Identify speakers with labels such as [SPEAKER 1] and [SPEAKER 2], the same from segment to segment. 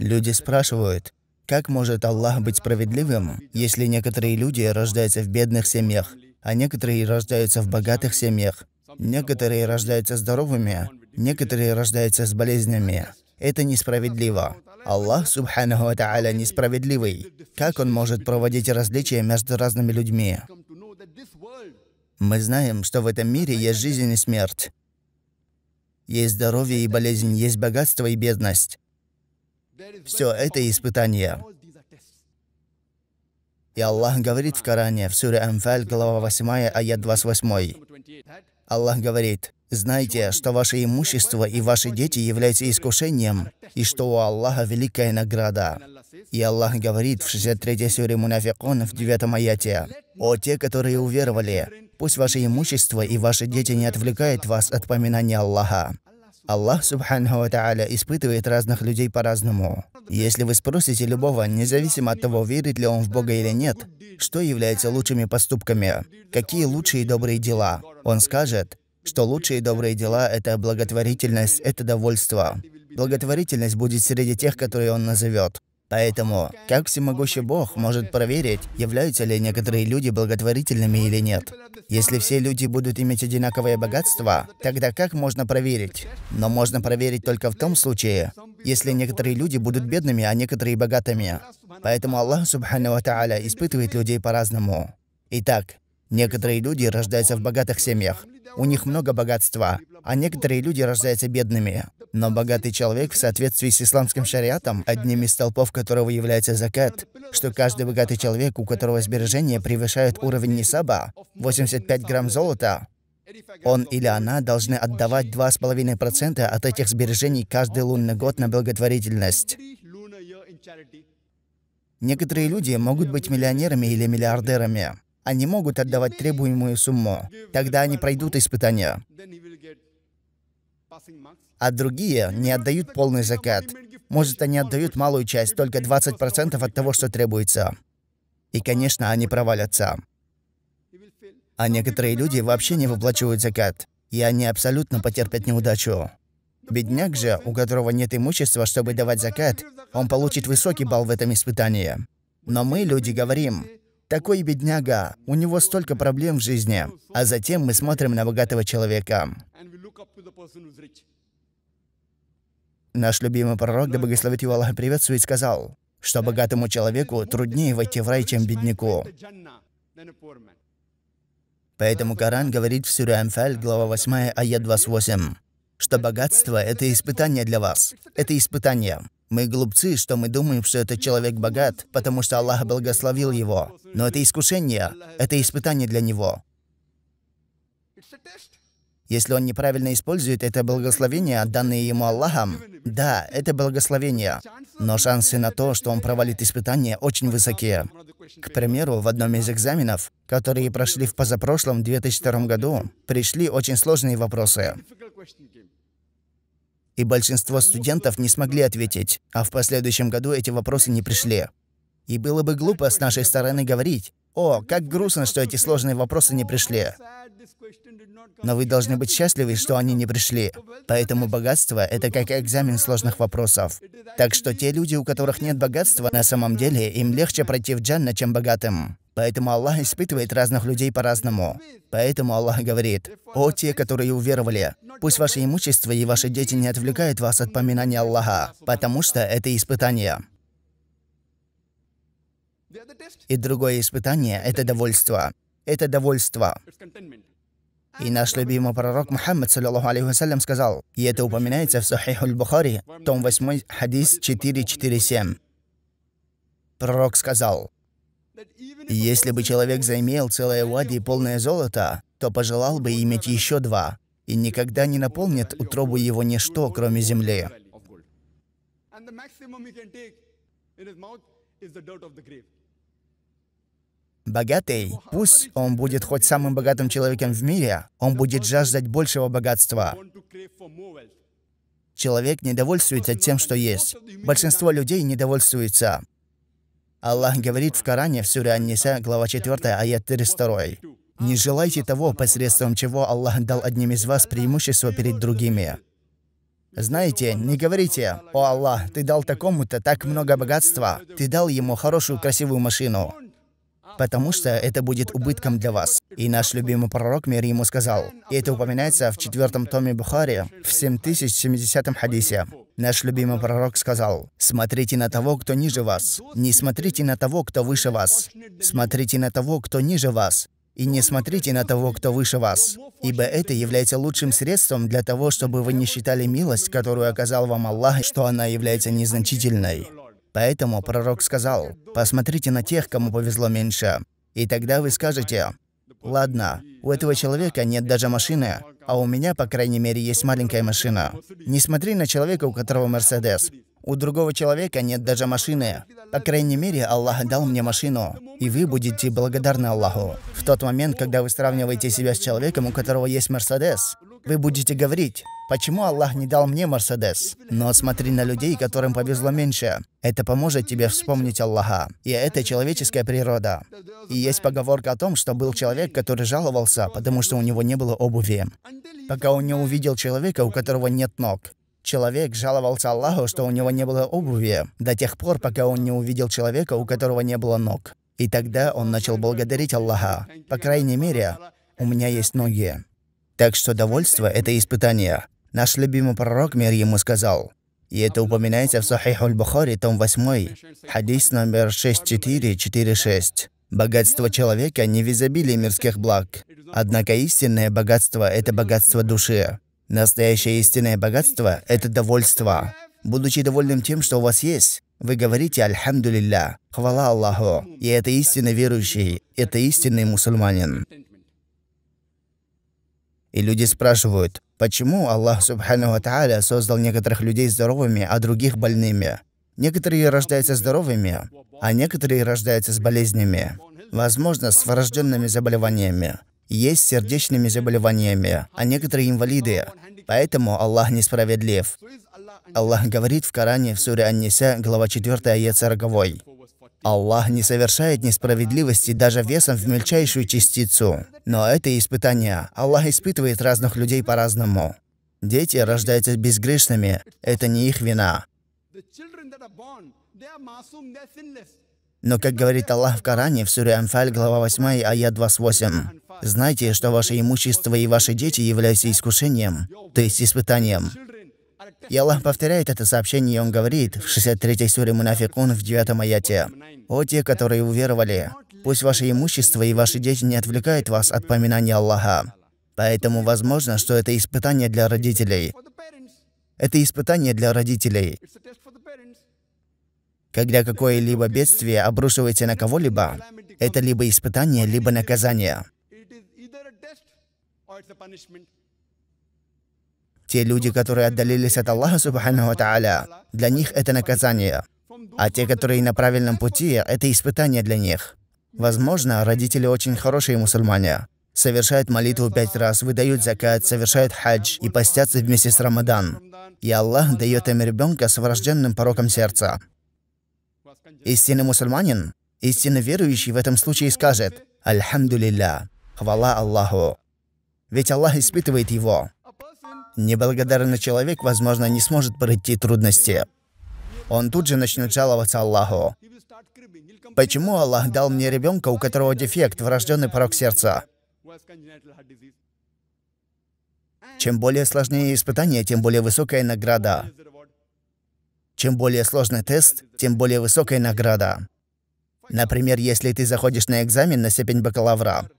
[SPEAKER 1] Люди спрашивают, как может Аллах быть справедливым, если некоторые люди рождаются в бедных семьях, а некоторые рождаются в богатых семьях, некоторые рождаются здоровыми, некоторые рождаются с болезнями. Это несправедливо. Аллах, субханаху ва та'аля, несправедливый. Как Он может проводить различия между разными людьми? Мы знаем, что в этом мире есть жизнь и смерть. Есть здоровье и болезнь, есть богатство и бедность. Все это испытание. И Аллах говорит в Коране, в Суре Амфаль, глава 8, аят 28. Аллах говорит, «Знайте, что ваше имущество и ваши дети являются искушением, и что у Аллаха великая награда». И Аллах говорит в 63-й суре Мунафикон в 9 аяте, «О те, которые уверовали, пусть ваше имущество и ваши дети не отвлекают вас от поминания Аллаха, Аллах, Субхану Тааля, испытывает разных людей по-разному. Если вы спросите любого, независимо от того, верит ли он в Бога или нет, что является лучшими поступками, какие лучшие добрые дела, он скажет, что лучшие добрые дела — это благотворительность, это довольство. Благотворительность будет среди тех, которые он назовет. Поэтому, как всемогущий Бог может проверить, являются ли некоторые люди благотворительными или нет? Если все люди будут иметь одинаковое богатство, тогда как можно проверить? Но можно проверить только в том случае, если некоторые люди будут бедными, а некоторые богатыми. Поэтому Аллах, Субхану Ва Тааля, испытывает людей по-разному. Итак, Некоторые люди рождаются в богатых семьях. У них много богатства, а некоторые люди рождаются бедными. Но богатый человек в соответствии с исламским шариатом, одним из столпов которого является закат, что каждый богатый человек, у которого сбережения превышают уровень нисаба, 85 грамм золота, он или она должны отдавать 2,5% от этих сбережений каждый лунный год на благотворительность. Некоторые люди могут быть миллионерами или миллиардерами они могут отдавать требуемую сумму. Тогда они пройдут испытания. А другие не отдают полный закат. Может, они отдают малую часть, только 20% от того, что требуется. И, конечно, они провалятся. А некоторые люди вообще не выплачивают закат, и они абсолютно потерпят неудачу. Бедняк же, у которого нет имущества, чтобы давать закат, он получит высокий балл в этом испытании. Но мы, люди, говорим, такой бедняга, у него столько проблем в жизни. А затем мы смотрим на богатого человека. Наш любимый пророк, да благословит его Аллах, приветствует, сказал, что богатому человеку труднее войти в рай, чем бедняку. Поэтому Коран говорит в Сюре Анфаль, глава 8, аят 28, что богатство — это испытание для вас. Это испытание. Мы глупцы, что мы думаем, что этот человек богат, потому что Аллах благословил его. Но это искушение, это испытание для него. Если он неправильно использует это благословение, данное ему Аллахом, да, это благословение, но шансы на то, что он провалит испытание, очень высокие. К примеру, в одном из экзаменов, которые прошли в позапрошлом 2002 году, пришли очень сложные вопросы и большинство студентов не смогли ответить, а в последующем году эти вопросы не пришли. И было бы глупо с нашей стороны говорить, «О, как грустно, что эти сложные вопросы не пришли». Но вы должны быть счастливы, что они не пришли. Поэтому богатство — это как экзамен сложных вопросов. Так что те люди, у которых нет богатства, на самом деле им легче пройти в джанна, чем богатым. Поэтому Аллах испытывает разных людей по-разному. Поэтому Аллах говорит, «О те, которые уверовали, пусть ваше имущество и ваши дети не отвлекают вас от поминания Аллаха, потому что это испытание». И другое испытание – это довольство. Это довольство. И наш любимый пророк Мухаммад, саллиллаху алейхи сказал, и это упоминается в Сахих аль-Бухари, том 8, хадис 447. Пророк сказал, если бы человек заимел целое вади полное золото, то пожелал бы иметь еще два, и никогда не наполнит утробу его ничто, кроме земли. Богатый, пусть он будет хоть самым богатым человеком в мире, он будет жаждать большего богатства. Человек недовольствуется тем, что есть. Большинство людей недовольствуется. Аллах говорит в Коране, в Суре Ан-Ниса, глава 4, аят 32. «Не желайте того, посредством чего Аллах дал одним из вас преимущество перед другими». Знаете, не говорите, «О Аллах, ты дал такому-то так много богатства, ты дал ему хорошую красивую машину» потому что это будет убытком для вас. И наш любимый пророк, мир ему сказал, и это упоминается в четвертом томе Бухари, в 7070 хадисе. Наш любимый пророк сказал, «Смотрите на того, кто ниже вас, не смотрите на того, кто выше вас, смотрите на того, кто ниже вас, и не смотрите на того, кто выше вас, ибо это является лучшим средством для того, чтобы вы не считали милость, которую оказал вам Аллах, что она является незначительной. Поэтому пророк сказал, «Посмотрите на тех, кому повезло меньше». И тогда вы скажете, «Ладно, у этого человека нет даже машины, а у меня, по крайней мере, есть маленькая машина». Не смотри на человека, у которого Мерседес. У другого человека нет даже машины. По крайней мере, Аллах дал мне машину. И вы будете благодарны Аллаху. В тот момент, когда вы сравниваете себя с человеком, у которого есть Мерседес, вы будете говорить, Почему Аллах не дал мне Мерседес? Но смотри на людей, которым повезло меньше. Это поможет тебе вспомнить Аллаха. И это человеческая природа. И есть поговорка о том, что был человек, который жаловался, потому что у него не было обуви. Пока он не увидел человека, у которого нет ног. Человек жаловался Аллаху, что у него не было обуви, до тех пор, пока он не увидел человека, у которого не было ног. И тогда он начал благодарить Аллаха. По крайней мере, у меня есть ноги. Так что довольство — это испытание. Наш любимый пророк, мир ему сказал, и это упоминается в Сахих Аль-Бухари, том 8, хадис номер 6446. Богатство человека не в изобилии мирских благ. Однако истинное богатство – это богатство души. Настоящее истинное богатство – это довольство. Будучи довольным тем, что у вас есть, вы говорите «Альхамдулилля», «Хвала Аллаху». И это истинно верующий, это истинный мусульманин. И люди спрашивают, Почему Аллах Субхану Тааля создал некоторых людей здоровыми, а других больными? Некоторые рождаются здоровыми, а некоторые рождаются с болезнями. Возможно, с врожденными заболеваниями. Есть сердечными заболеваниями, а некоторые инвалиды. Поэтому Аллах несправедлив. Аллах говорит в Коране в суре ан глава 4, аят 40. Аллах не совершает несправедливости даже весом в мельчайшую частицу. Но это испытание. Аллах испытывает разных людей по-разному. Дети рождаются безгрешными. Это не их вина. Но, как говорит Аллах в Коране, в Суре Амфаль, глава 8, аят 28, «Знайте, что ваше имущество и ваши дети являются искушением, то есть испытанием. И Аллах повторяет это сообщение, и он говорит в 63-й суре Мунафикун в 9 аяте. «О те, которые уверовали, пусть ваше имущество и ваши дети не отвлекают вас от поминания Аллаха». Поэтому возможно, что это испытание для родителей. Это испытание для родителей. Когда какое-либо бедствие обрушивается на кого-либо, это либо испытание, либо наказание. Те люди, которые отдалились от Аллаха Субхану Тааля, для них это наказание. А те, которые на правильном пути, это испытание для них. Возможно, родители очень хорошие мусульмане. Совершают молитву пять раз, выдают закат, совершают хадж и постятся вместе с Рамадан. И Аллах дает им ребенка с врожденным пороком сердца. Истинный мусульманин, истинно верующий в этом случае скажет «Альхамдулилля, хвала Аллаху». Ведь Аллах испытывает его. Неблагодарный человек, возможно, не сможет пройти трудности. Он тут же начнет жаловаться Аллаху. Почему Аллах дал мне ребенка, у которого дефект, врожденный порог сердца? Чем более сложнее испытание, тем более высокая награда. Чем более сложный тест, тем более высокая награда. Например, если ты заходишь на экзамен на степень бакалавра.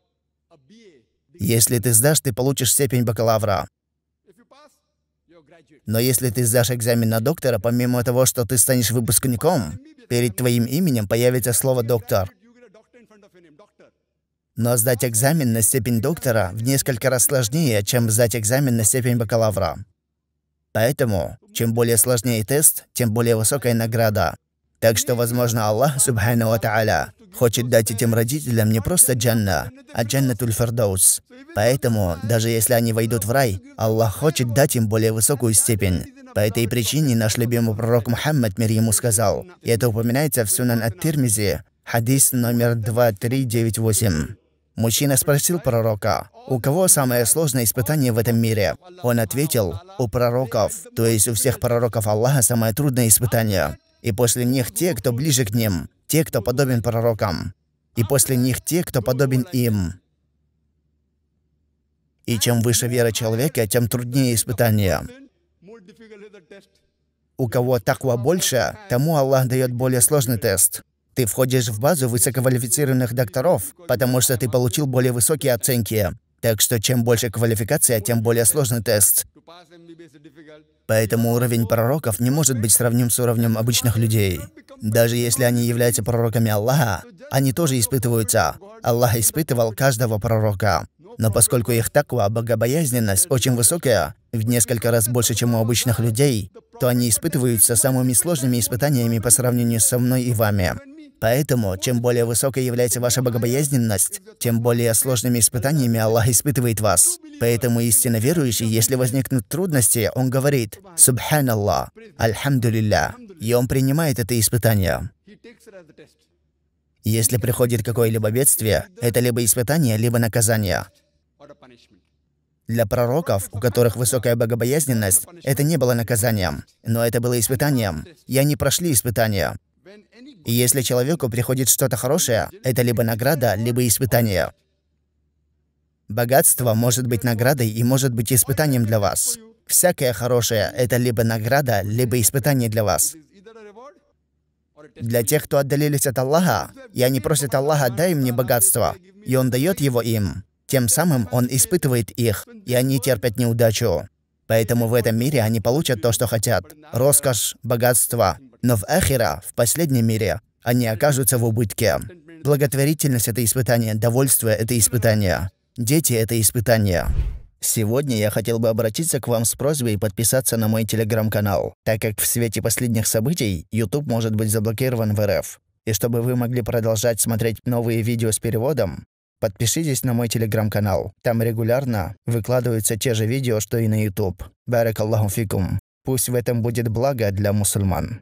[SPEAKER 1] Если ты сдашь, ты получишь степень бакалавра. Но если ты сдашь экзамен на доктора, помимо того, что ты станешь выпускником, перед твоим именем появится слово «доктор». Но сдать экзамен на степень доктора в несколько раз сложнее, чем сдать экзамен на степень бакалавра. Поэтому, чем более сложнее тест, тем более высокая награда. Так что, возможно, Аллах, Субхану Ва хочет дать этим родителям не просто джанна, а джанна фердаус. Поэтому, даже если они войдут в рай, Аллах хочет дать им более высокую степень. По этой причине наш любимый пророк Мухаммад, мир ему, сказал, и это упоминается в Сунан ат-Тирмизи, хадис номер 2398. Мужчина спросил пророка, у кого самое сложное испытание в этом мире? Он ответил, у пророков, то есть у всех пророков Аллаха самое трудное испытание. И после них те, кто ближе к ним, те, кто подобен пророкам. И после них те, кто подобен им. И чем выше вера человека, тем труднее испытание. У кого таква больше, тому Аллах дает более сложный тест. Ты входишь в базу высококвалифицированных докторов, потому что ты получил более высокие оценки. Так что чем больше квалификация, тем более сложный тест. Поэтому уровень пророков не может быть сравним с уровнем обычных людей. Даже если они являются пророками Аллаха, они тоже испытываются. Аллах испытывал каждого пророка. Но поскольку их таква, богобоязненность очень высокая, в несколько раз больше, чем у обычных людей, то они испытываются самыми сложными испытаниями по сравнению со мной и вами. Поэтому, чем более высокой является ваша богобоязненность, тем более сложными испытаниями Аллах испытывает вас. Поэтому истинно верующий, если возникнут трудности, он говорит «Субханаллах, Альхамдулилля», и он принимает это испытание. Если приходит какое-либо бедствие, это либо испытание, либо наказание. Для пророков, у которых высокая богобоязненность, это не было наказанием, но это было испытанием, и они прошли испытание. И если человеку приходит что-то хорошее, это либо награда, либо испытание. Богатство может быть наградой и может быть испытанием для вас. Всякое хорошее — это либо награда, либо испытание для вас. Для тех, кто отдалились от Аллаха, и они просят Аллаха, дай мне богатство, и Он дает его им. Тем самым Он испытывает их, и они терпят неудачу. Поэтому в этом мире они получат то, что хотят. Роскошь, богатство, но в Эхера, в последнем мире, они окажутся в убытке. Благотворительность — это испытание, довольство — это испытание, дети — это испытание. Сегодня я хотел бы обратиться к вам с просьбой подписаться на мой телеграм-канал, так как в свете последних событий YouTube может быть заблокирован в РФ. И чтобы вы могли продолжать смотреть новые видео с переводом, подпишитесь на мой телеграм-канал. Там регулярно выкладываются те же видео, что и на YouTube. Барак Аллаху фикум. Пусть в этом будет благо для мусульман.